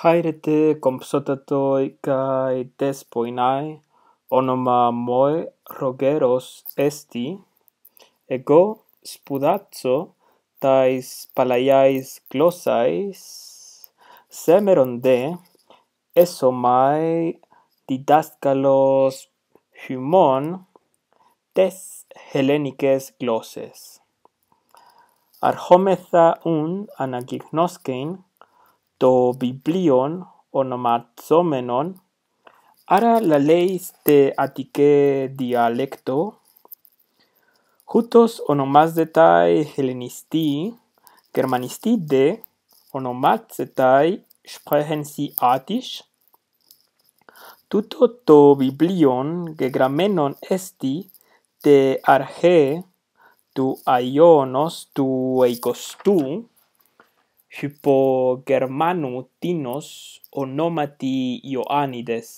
haerete compsotatoi kai despoinai onoma moi rogeros esti ego spudazzo tais palaiais glossais semeron de eso mai didascalos humon tes helenikes glosses. Αρχόμεθα un αναγκυγνώσκειν to biblion onomatomenon ara la leis te atike dialecto hutos onomas detai hellenisti germanisti de onomat detai sprechen si atisch tuto to biblion gegramenon esti te arge tu aionos tu eikostu hypo germanu tinos onomati ioannides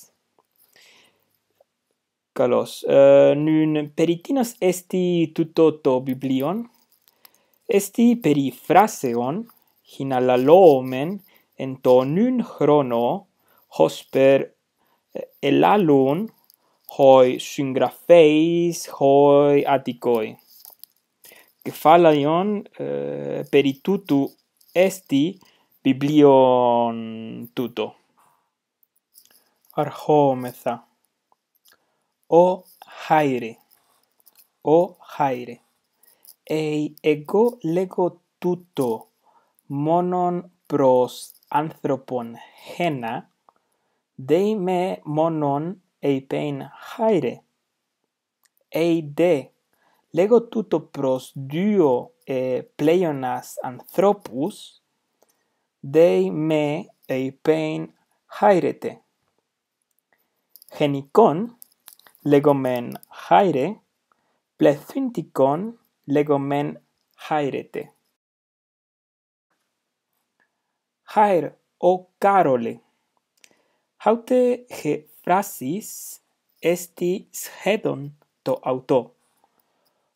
Kalos. Eh, nun peritinas esti tutto biblion esti peri i fraseon hin alla nun chrono hosper per eh, el alun hoi syngrafeis hoi atikoi. Gefalaion peri eh, peritutu esti biblion tuto. Arhometha. O haire. O haire. Ei ego lego tuto monon pros anthropon hena dei me monon ei pein haire ei de Lego tuto pros duo e pleonas anthropus, dei me e pain haerete. Genicon, legomen haere, plethynticon, legomen haerete. Haer o carole. Haute ge frasis esti hedon to auto.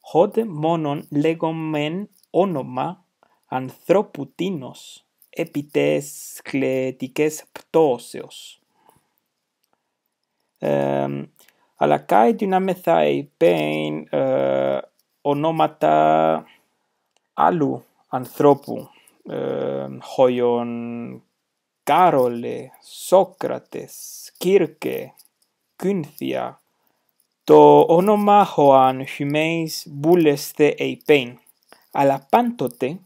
Χότε μόνον λέγομεν όνομα ανθρώπου τίνος επί τες κλαιτικές πτώσεως. αλλά καί να υπέν ε, ονόματα άλλου ανθρώπου, ε, χωιον Κάρολε, Σόκρατες, Κύρκε, Κύνθια, το όνομα Χωάν χημείς βούλες θε ειπέν. Αλλά πάντοτε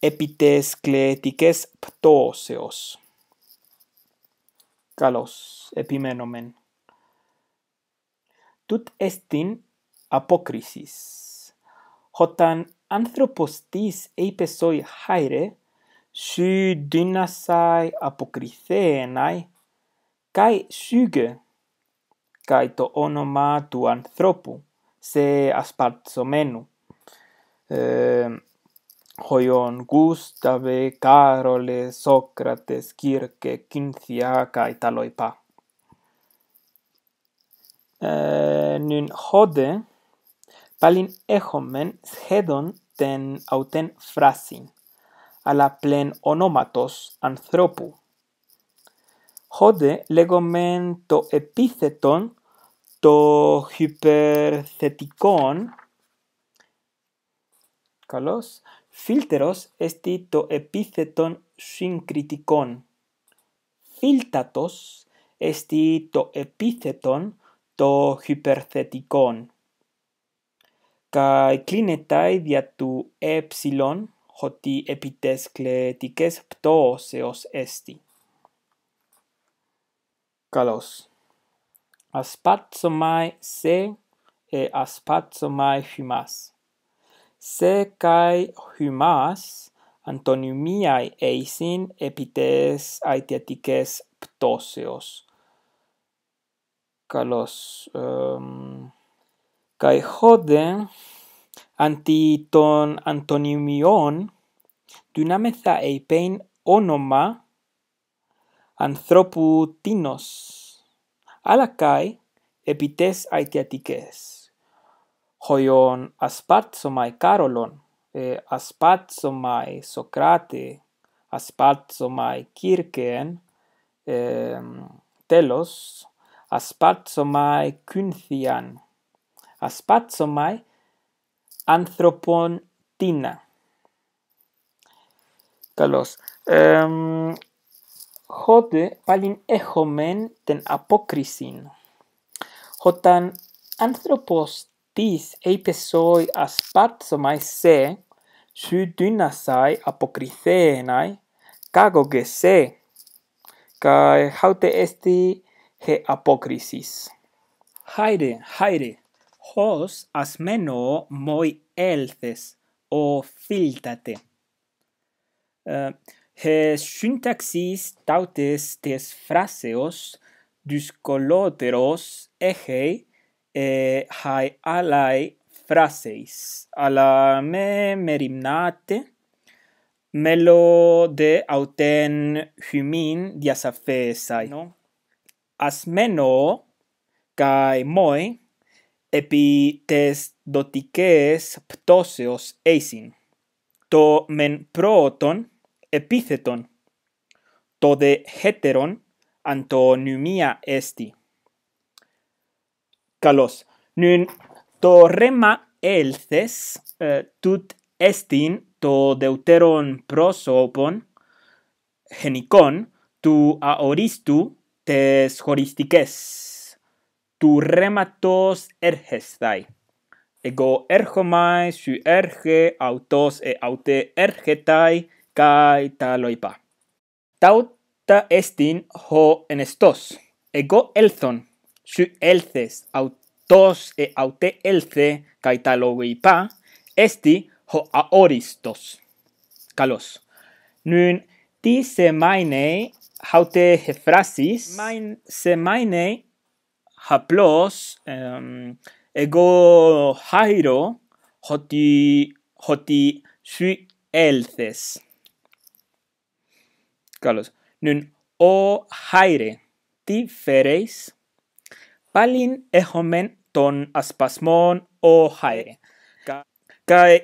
επί τες κλαιτικές πτώσεως. Καλώς, επιμένομεν. Τούτ εστίν αποκρίσεις. Χωτάν άνθρωπος της ειπέσοι χάιρε, dynasai δίνασαι αποκριθέναι, καί σύγε kai to onoma tu anthropu se aspartsomenu eh hoion gustave carole socrates kirke kinthia kai taloipa eh nun hode palin echomen hedon ten auten frasin ala plen onomatos anthropu Hode legomen to epitheton το υπερθετικόν, καλώς, φίλτερος εστί το επίθετον συγκριτικόν. Φίλτατος εστί το επίθετον το υπερθετικόν. Καί κλίνεται δια του ε ότι επιτέσκλετικές πτώσεως εστί. Καλώς. aspatzo mai se e aspatzo mai humas se cae humas antonymiai eisin epites aitetikes ptoseos kalos um, ehm, kai hode anti ton antonymion dynamesa eipen onoma anthropotinos ala kai epites aitiatikes hoion aspat so mai karolon e aspat so mai telos aspat so mai kynthian aspat anthropon tina kalos em hote palin echomen ten apokrisin hotan anthropos tis episoi as pat se su dynasai apokrisenai kago se kai hote esti he apokrisis haide haide hos asmeno moi elthes o filtate uh, He syntaxis tautes tes phraseos dus coloteros ege e hai alai fraseis. Ala me merimnate melo de auten humin diasafesai. No? As cae moi epi tes dotiques ptoseos eisin. To men proton epitheton to de heteron antonymia esti kalos nun to rema elthes eh, tut estin to deuteron prosopon genikon tu aoristu tes horistikes tu rematos ergestai dai ego ergomai su erge autos e aute ergetai kai loipa. Tauta estin ho en estos. Ego elthon. su elces autos e aute elce kai loipa, esti ho aoristos. Kalos. Nyn ti se mainei haute hefrasis. Main se mainei haplos um, ego hairo hoti hoti sui elthes Carlos. Nun o haire ti fereis palin e homen ton aspasmon o haire. Kai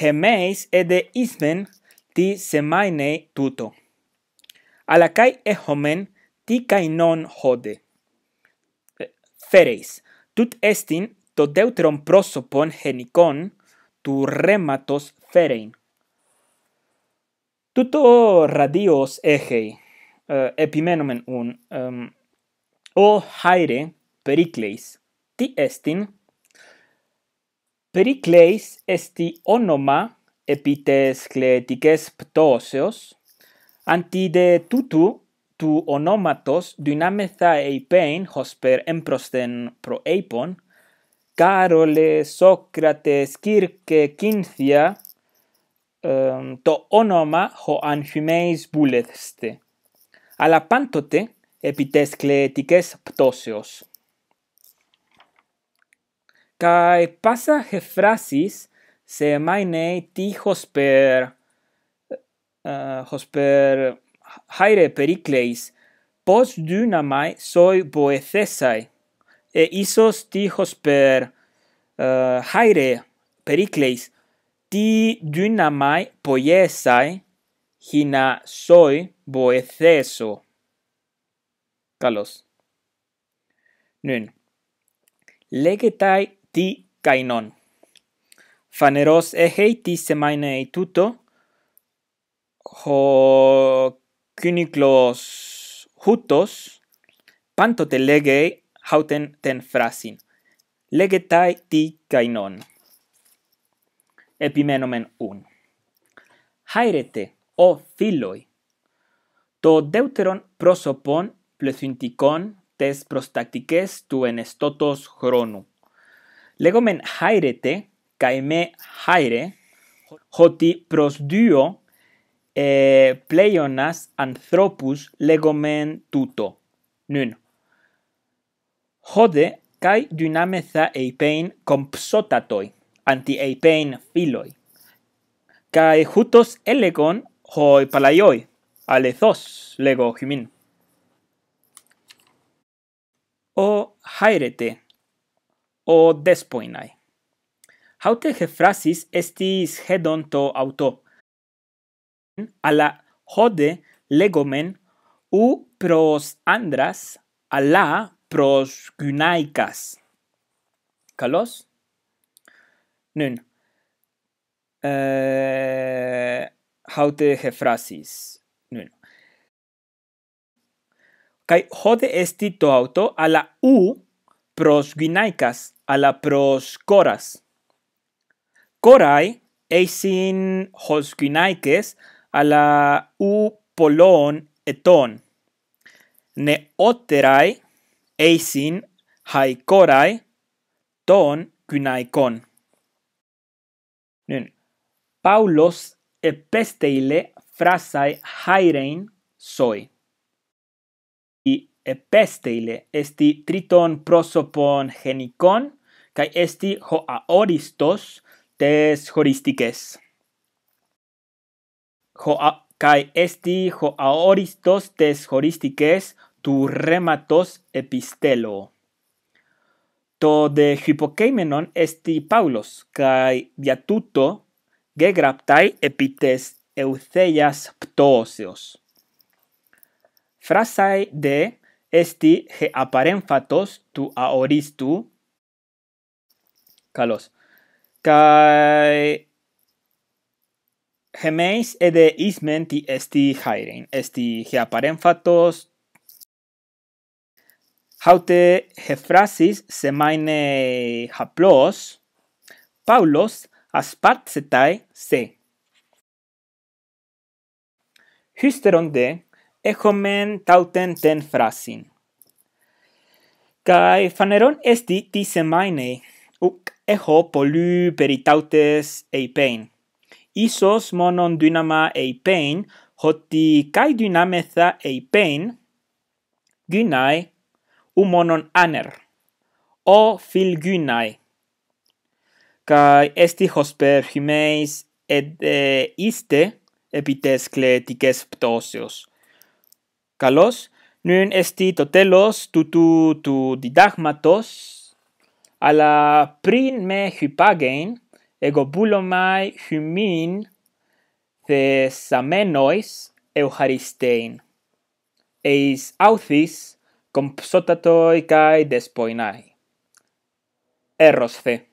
hemeis e de ismen ti semaine tuto. Ala kai e homen ti kai hode. Fereis tut estin to deuteron prosopon henikon tu rematos ferein tuto radios ege uh, eh, epimenomen un um, o haere pericles ti estin pericles esti onoma epites cletiques ptoseos anti de tutu tu onomatos dynamesa e pain hosper emprosten pro apon Carole Socrates Kirke Quincia um, to onoma ho anfimeis bulethste. Alla pantote epites cleetiques ptoseos. Cae pasa he frasis se mainei ti hosper, uh, eh, hosper haire pericleis pos dynamai soi boethesai e isos ti hosper uh, eh, haire pericleis ti dyna mai poiesai hina soi boetheso. Kalos. Nyn. Legetai ti kainon. Faneros ehei ti semaine ei tuto. Ho kyniklos hutos. Panto te legei hauten ten frasin. Legetai ti kainon epimenomen un. Haerete o filoi. To deuteron prosopon plethintikon tes prostaktikes tu en estotos chronu. Legomen haerete kai me haere hoti pros duo e anthropus legomen tuto. Nun. Hode kai dynamesa e pein kompsotatoi anti a pain philoi kai hutos elegon hoi palaioi alethos lego himin o haerete! o despoinai haute he frasis estis hedonto auto ala hode legomen u pros andras ala pros gunaikas kalos Nun. Eh, haute hefrasis. Nun. Kai hode esti to auto ala u pros gynaikas ala pros koras. Korai eisin hos gynaikes ala u polon eton. Ne oterai hai haikorai ton gynaikon. Nun Paulos epesteile phrasai hairein soi. I epesteile esti triton prosopon genicon kai esti ho aoristos tes horistikes. Ho a kai esti ho aoristos tes horistikes tu rematos epistelo to de hypokeimenon esti paulos kai viatuto gegraptai ge graptai epites eutheias ptoseos frasai de esti he aparenfatos tu aoristu kalos kai hemeis de ismenti esti hairein esti he aparenfatos haute hephrasis semaine haplos paulos aspartetai se hysteron de echomen tauten ten frasin. kai faneron esti ti semaine uc echo polu peritautes eipein isos monon dynama eipein hoti kai dynameza eipein gynai umonon aner o filgynai. kai esti hosper himeis et de iste epites kletikes ptosios kalos nun esti totelos tutu tu didagmatos ala prin me hypagein ego bulomai humin the samenois eucharistein eis authis compsotatoi cae despoinae. Erros C.